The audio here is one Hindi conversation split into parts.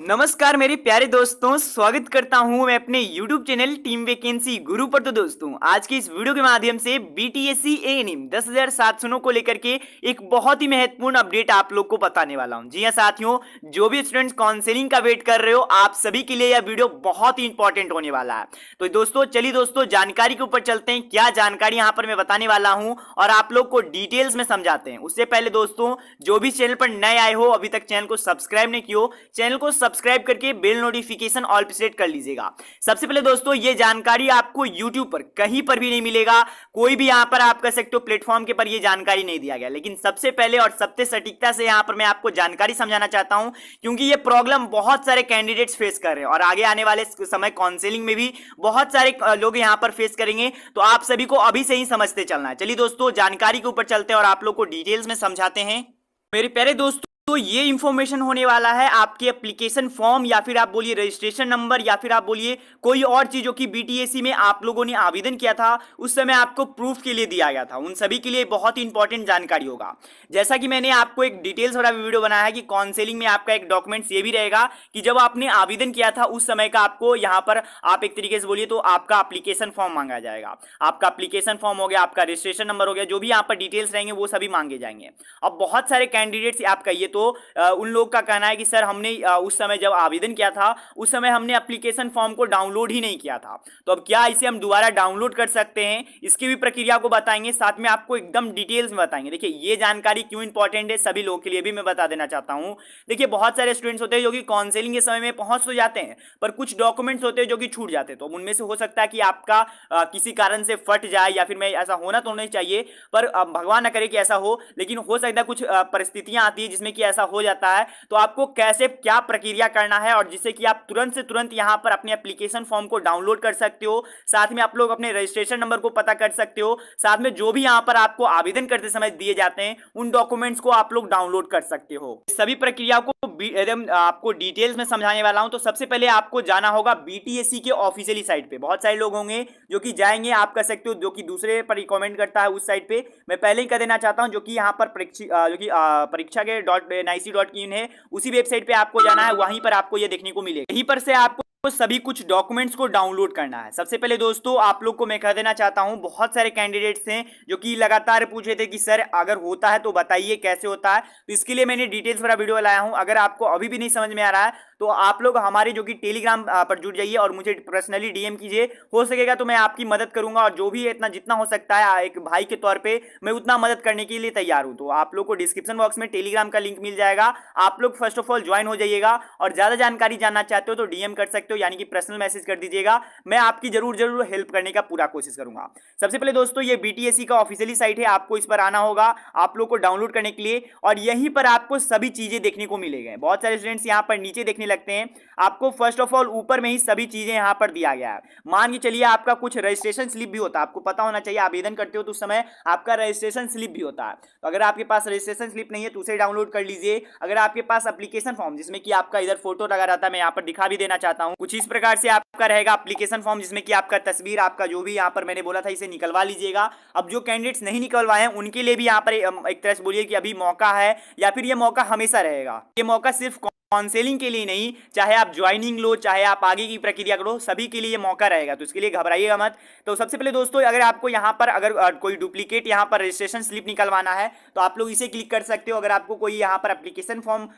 नमस्कार मेरे प्यारे दोस्तों स्वागत करता हूं मैं अपने YouTube चैनल टीम वैकेंसी गुरु पर तो दोस्तों आज की इस वीडियो के माध्यम से B T S C N दस हजार सात सौ को लेकर के एक बहुत ही महत्वपूर्ण अपडेट आप लोग को बताने वाला हूं जी हां साथियों जो भी स्टूडेंट्स काउंसिलिंग का वेट कर रहे हो आप सभी के लिए यह वीडियो बहुत ही इंपॉर्टेंट होने वाला है तो दोस्तों चलिए दोस्तों जानकारी के ऊपर चलते हैं क्या जानकारी यहाँ पर मैं बताने वाला हूँ और आप लोग को डिटेल्स में समझाते हैं उससे पहले दोस्तों जो भी चैनल पर नए आए हो अभी तक चैनल को सब्सक्राइब नहीं किया चैनल को सब्सक्राइब करके बेल नोटिफिकेशन ऑल पर सेट कर लीजिएगा सबसे पहले दोस्तों ये जानकारी आपको यूट्यूब पर कहीं पर भी नहीं मिलेगा कोई भी यहाँ पर आप कह सकते हो प्लेटफॉर्म के पर यह जानकारी नहीं दिया गया लेकिन सबसे पहले और सबसे सटीकता से यहाँ पर मैं आपको जानकारी समझाना चाहता हूँ क्योंकि ये प्रॉब्लम बहुत सारे कैंडिडेट्स फेस कर रहे हैं और आगे आने वाले समय काउंसिलिंग में भी बहुत सारे लोग यहाँ पर फेस करेंगे तो आप सभी को अभी से ही समझते चलना है चलिए दोस्तों जानकारी के ऊपर चलते हैं और आप लोग को डिटेल्स में समझाते हैं मेरे प्यारे दोस्तों तो ये इन्फॉर्मेशन होने वाला है आपके एप्लीकेशन फॉर्म या फिर आप बोलिए रजिस्ट्रेशन नंबर या फिर आप बोलिए कोई और चीज़ों की बी में आप लोगों ने आवेदन किया था उस समय आपको प्रूफ के लिए दिया गया था उन सभी के लिए बहुत ही इंपॉर्टेंट जानकारी होगा जैसा कि मैंने आपको एक डिटेल्स वाला वीडियो बनाया है कि काउंसिलिंग में आपका एक डॉक्यूमेंट्स ये भी रहेगा कि जब आपने आवेदन किया था उस समय का आपको यहाँ पर आप एक तरीके से बोलिए तो आपका अप्लीकेशन फॉर्म मांगा जाएगा आपका अप्लीकेशन फॉर्म हो गया आपका रजिस्ट्रेशन नंबर हो गया जो भी यहाँ पर डिटेल्स रहेंगे वो सभी मांगे जाएंगे अब बहुत सारे कैंडिडेट्स आपका ये तो उन लोग का कहना है कि सर हमने उस समय जब आवेदन किया था उस समय हमने अप्लीकेशन फॉर्म को डाउनलोड ही नहीं किया था तो अब क्या इसे हम दोबारा डाउनलोड कर सकते हैं इसकी भी प्रक्रिया को बताएंगे साथ में आपको एकदम डिटेल्स में बताएंगे देखिए ये जानकारी क्यों इंपॉर्टेंट है सभी लोगों के लिए भी मैं बता देना चाहता हूँ देखिए बहुत सारे स्टूडेंट्स होते हैं जो कि काउंसिलिंग के समय में पहुंच तो जाते हैं पर कुछ डॉक्यूमेंट्स होते हैं जो कि छूट जाते हैं तो उनमें से हो सकता है कि आपका आ, किसी कारण से फट जाए या फिर मैं ऐसा होना तो नहीं चाहिए पर भगवान न करे कि ऐसा हो लेकिन हो सकता है कुछ परिस्थितियां आती है जिसमें कि ऐसा हो जाता है तो आपको कैसे क्या प्रक्रिया करना है और जिससे कि आप तुरंत से तुरंत यहाँ पर अपने एप्लीकेशन फॉर्म को डाउनलोड कर सकते हो साथ में आप लोग अपने रजिस्ट्रेशन नंबर को पता कर सकते हो साथ में जो भी यहाँ पर आपको आवेदन करते समय दिए जाते हैं उन डॉक्यूमेंट्स को आप लोग डाउनलोड कर सकते हो सभी प्रक्रिया को एकदम आपको डिटेल्स में समझाने वाला हूँ तो सबसे पहले आपको जाना होगा बी e के ऑफिशियली साइट पर बहुत सारे लोग होंगे जो कि जाएंगे आप कर सकते हो जो कि दूसरे पर रिकॉमेंड करता है उस साइट पर मैं पहले ही कह देना चाहता हूँ जो कि यहाँ पर परीक्षा जो कि परीक्षा के डॉट पे इन है उसी वेबसाइट पे आपको जाना है वहीं पर आपको ये देखने को मिलेगा यहीं पर से आपको आपको सभी कुछ डॉक्यूमेंट्स को डाउनलोड करना है सबसे पहले दोस्तों आप लोग को मैं कह देना चाहता हूं बहुत सारे कैंडिडेट्स हैं जो कि लगातार पूछ रहे थे कि सर अगर होता है तो बताइए कैसे होता है तो इसके लिए मैंने डिटेल्स वाला वीडियो लाया हूं अगर आपको अभी भी नहीं समझ में आ रहा है तो आप लोग हमारे जो कि टेलीग्राम पर जुड़ जाइए और मुझे पर्सनली डीएम कीजिए हो सकेगा तो मैं आपकी मदद करूंगा और जो भी इतना जितना हो सकता है एक भाई के तौर पर मैं उतना मदद करने के लिए तैयार हूँ तो आप लोग को डिस्क्रिप्शन बॉक्स में टेलीग्राम का लिंक मिल जाएगा आप लोग फर्स्ट ऑफ ऑल ज्वाइन हो जाइएगा और ज़्यादा जानकारी जानना चाहते हो तो डीएम कर सकते हो यानी कि पर्सनल मैसेज कर दीजिएगा मैं आपकी जरूर जरूर हेल्प करने का पूरा कोशिश करूंगा सबसे पहले दोस्तों ये बीटीएससी e का ऑफिशियली साइट है आपको इस पर आना होगा आप लोग को डाउनलोड करने के लिए और यहीं पर आपको सभी चीज़ें देखने को मिलेगी बहुत सारे स्टूडेंट्स यहाँ पर नीचे देखने कितने लगते हैं आपको फर्स्ट ऑफ ऑल ऊपर में ही सभी चीज़ें यहां पर दिया गया है मान के चलिए आपका कुछ रजिस्ट्रेशन स्लिप भी होता है आपको पता होना चाहिए आवेदन करते हो तो उस समय आपका रजिस्ट्रेशन स्लिप भी होता है तो अगर आपके पास रजिस्ट्रेशन स्लिप नहीं है तो उसे डाउनलोड कर लीजिए अगर आपके पास अप्लीकेशन फॉर्म जिसमें कि आपका इधर फोटो लगा रहा था मैं यहाँ पर दिखा भी देना चाहता हूँ कुछ इस प्रकार से आपका रहेगा अप्लीकेशन फॉर्म जिसमें कि आपका तस्वीर आपका जो भी यहाँ पर मैंने बोला था इसे निकलवा लीजिएगा अब जो कैंडिडेट्स नहीं निकलवाए हैं उनके लिए भी यहाँ पर एक तरह से बोलिए कि अभी मौका है या फिर ये मौका हमेशा रहेगा ये मौका सिर्फ काउंसिलिंग के लिए नहीं चाहे आप ज्वाइनिंग लो चाहे आप आगे की प्रक्रिया करो सभी के लिए ये मौका रहेगा तो इसके लिए घबराइएगा मत तो सबसे पहले दोस्तों अगर आपको यहाँ पर अगर कोई डुप्लीकेट यहाँ पर रजिस्ट्रेशन स्लिप निकलवाना है तो आप लोग इसे क्लिक कर सकते हो अगर आपको कोई यहाँ पर अप्लीकेशन फॉर्म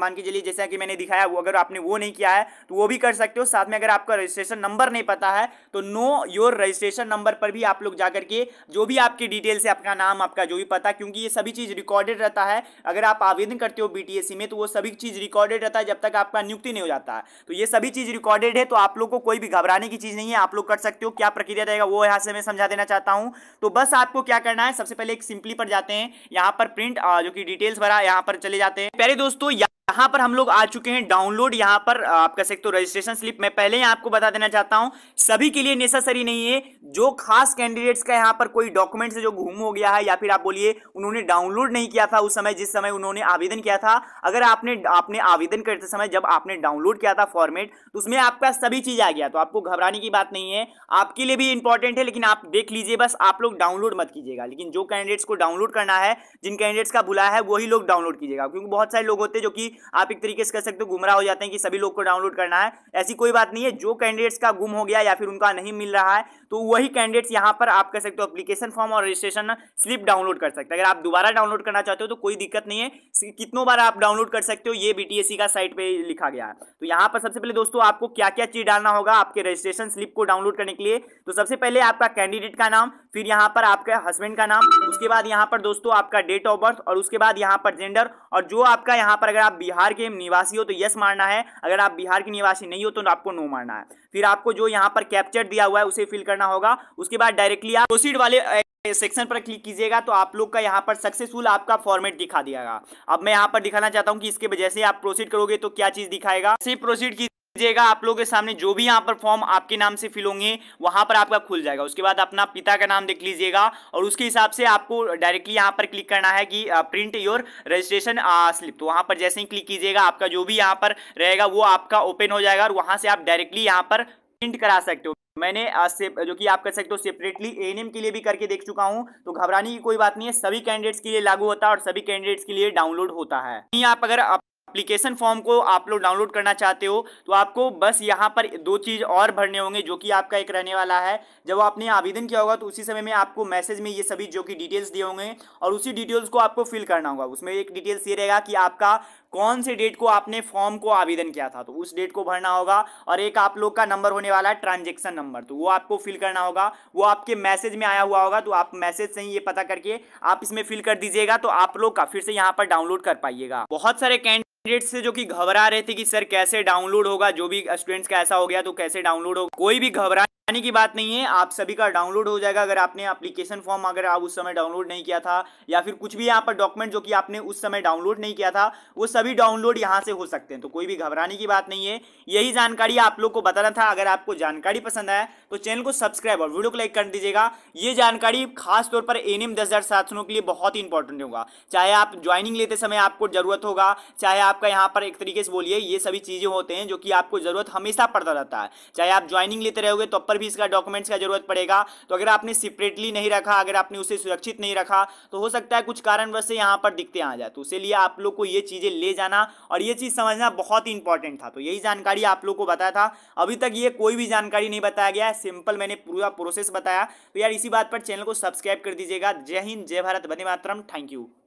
मान के चलिए जैसा कि मैंने दिखाया वो अगर आपने वो नहीं किया है तो वो भी कर सकते हो साथ में अगर आपका रजिस्ट्रेशन नंबर नहीं पता है तो नो योर रजिस्ट्रेशन नंबर पर भी आप लोग जाकर के जो भी आपकी डिटेल्स है आपका नाम आपका जो भी पता क्योंकि ये सभी चीज़ रिकॉर्डेड रहता है अगर आप आवेदन करते हो बी में तो वो सभी चीज़ रिकॉर्डेड रिकॉर्डेड रहता है जब तक आपका नियुक्ति नहीं हो जाता है तो ये सभी चीज़ रिकॉर्डेड है तो आप लोग को कोई भी घबराने की चीज़ नहीं है आप लोग कर सकते हो क्या प्रक्रिया रहेगा वो यहाँ से मैं समझा देना चाहता हूँ तो बस आपको क्या करना है सबसे पहले एक सिंपली पर जाते हैं यहाँ पर प्रिंट जो कि डिटेल्स भरा यहाँ पर चले जाते हैं पहले दोस्तों यहाँ पर हम लोग आ चुके हैं डाउनलोड यहाँ पर आप कह सकते हो रजिस्ट्रेशन स्लिप मैं पहले ही आपको बता देना चाहता हूँ सभी के लिए नेसेसरी नहीं है जो खास कैंडिडेट्स का यहाँ पर कोई डॉक्यूमेंट जो घूम हो गया है या फिर आप बोलिए उन्होंने डाउनलोड नहीं किया था उस समय जिस समय उन्होंने आवेदन किया था अगर आपने आपने आवेदन करते समय जब आपने डाउनलोड किया था फॉर्मेट तो उसमें आपका सभी चीज आ गया तो आपको घबराने की बात नहीं है आपके लिए भी इंपॉर्टेंट है लेकिन आप देख लीजिए बस आप लोग डाउनलोड मत कीजिएगा लेकिन जो कैंडिडेट्स को डाउनलोड करना है जिन कैंडिडेट्स का बुला है वही लोग डाउनलोड कीजिएगा क्योंकि बहुत सारे लोग होते हैं जो कि आप एक तरीके से कह सकते हो गुमराह हो जाते हैं कि सभी लोग को डाउनलोड करना है ऐसी कोई बात नहीं है जो कैंडिडेट्स का गुम हो गया या फिर उनका नहीं मिल रहा है तो वही कैंडिडेट्स यहाँ पर आप कह सकते हो अपलीकेशन फॉर्म और रजिस्ट्रेशन स्लिप डाउनलोड कर सकते हैं अगर आप दोबारा डाउनलोड करना चाहते हो तो कोई दिक्कत नहीं है कितनों बार आप डाउनलोड कर सकते हो ये बी का साइट पर लिखा गया है तो यहाँ पर सबसे पहले दोस्तों आपको क्या क्या चीज डालना होगा आपके रजिस्ट्रेशन स्लिप को डाउनलोड करने के लिए तो सबसे पहले आपका कैंडिडेट का नाम फिर यहाँ पर आपके हस्बैंड का नाम उसके बाद यहाँ पर दोस्तों आपका डेट ऑफ बर्थ और उसके बाद यहाँ पर जेंडर और जो आपका यहाँ पर अगर आप बिहार के निवासी हो तो यस मारना है अगर आप बिहार के निवासी नहीं हो तो आपको नो मारना है फिर आपको जो यहाँ पर कैप्चर दिया हुआ है उसे फिल करना होगा उसके बाद डायरेक्टली आप प्रोसीड वाले सेक्शन पर क्लिक कीजिएगा तो आप लोग का यहाँ पर सक्सेसफुल आपका फॉर्मेट दिखा दिया अब मैं यहाँ पर दिखाना चाहता हूँ कि इसके वजह से आप प्रोसीड करोगे तो क्या चीज़ दिखाएगा सिर्फ प्रोसीड की जाएगा आप लोगों के सामने जो भी यहाँ पर फॉर्म आपके नाम से फिल होंगे वहां पर आपका खुल जाएगा उसके बाद अपना पिता का नाम देख लीजिएगा और उसके हिसाब से आपको डायरेक्टली यहाँ पर क्लिक करना है कि प्रिंट योर रजिस्ट्रेशन स्लिप तो वहां पर जैसे ही क्लिक कीजिएगा आपका जो भी यहाँ पर रहेगा वो आपका ओपन हो जाएगा और वहां से आप डायरेक्टली यहाँ पर प्रिंट करा सकते हो मैंने से जो कि आप कर सकते हो सेपरेटली ए के लिए भी करके देख चुका हूं तो घबराने की कोई बात नहीं है सभी कैंडिडेट्स के लिए लागू होता है और सभी कैंडिडेट्स के लिए डाउनलोड होता है आप अगर अप्लीकेशन फॉर्म को आप लोग डाउनलोड करना चाहते हो तो आपको बस यहाँ पर दो चीज़ और भरने होंगे जो कि आपका एक रहने वाला है जब आपने आवेदन किया होगा तो उसी समय में आपको मैसेज में ये सभी जो कि डिटेल्स दिए होंगे और उसी डिटेल्स को आपको फिल करना होगा उसमें एक डिटेल्स ये रहेगा कि आपका कौन से डेट को आपने फॉर्म को आवेदन किया था तो उस डेट को भरना होगा और एक आप लोग का नंबर होने वाला है ट्रांजेक्शन नंबर तो वो आपको फिल करना होगा वो आपके मैसेज में आया हुआ होगा तो आप मैसेज से ही ये पता करके आप इसमें फिल कर दीजिएगा तो आप लोग का फिर से यहाँ पर डाउनलोड कर पाइएगा बहुत सारे कैंड कैंडिडेट्स से जो कि घबरा रहे थे कि सर कैसे डाउनलोड होगा जो भी स्टूडेंट्स का ऐसा हो गया तो कैसे डाउनलोड होगा कोई भी घबरा घबराने की बात नहीं है आप सभी का डाउनलोड हो जाएगा अगर आपने एप्लीकेशन फॉर्म अगर आप उस समय डाउनलोड नहीं किया था या फिर कुछ भी यहाँ पर डॉक्यूमेंट जो कि आपने उस समय डाउनलोड नहीं किया था वो सभी डाउनलोड यहाँ से हो सकते हैं तो कोई भी घबराने की बात नहीं है यही जानकारी आप लोग को बताना था अगर आपको जानकारी पसंद आया तो चैनल को सब्सक्राइब और वीडियो को लाइक कर दीजिएगा ये जानकारी खासतौर पर एन एम दस के लिए बहुत ही इंपॉर्टेंट होगा चाहे आप ज्वाइनिंग लेते समय आपको जरूरत होगा चाहे आपका यहाँ पर एक तरीके से बोलिए ये सभी चीज़ें होते हैं जो कि आपको जरूरत हमेशा पड़ता रहता है चाहे आप ज्वाइनिंग लेते रहोगे तो पर भी इसका डॉक्यूमेंट्स का जरूरत पड़ेगा तो अगर आपने सेपरेटली नहीं रखा अगर आपने उसे सुरक्षित नहीं रखा तो हो सकता है कुछ कारणवश से यहाँ पर दिखते आ जाए तो उसे लिए आप लोग को ये चीज़ें ले जाना और ये चीज़ समझना बहुत ही इंपॉर्टेंट था तो यही जानकारी आप लोग को बताया था अभी तक ये कोई भी जानकारी नहीं बताया गया सिंपल मैंने पूरा प्रोसेस बताया तो यार इसी बात पर चैनल को सब्सक्राइब कर दीजिएगा जय हिंद जय भारत बने मातरम थैंक यू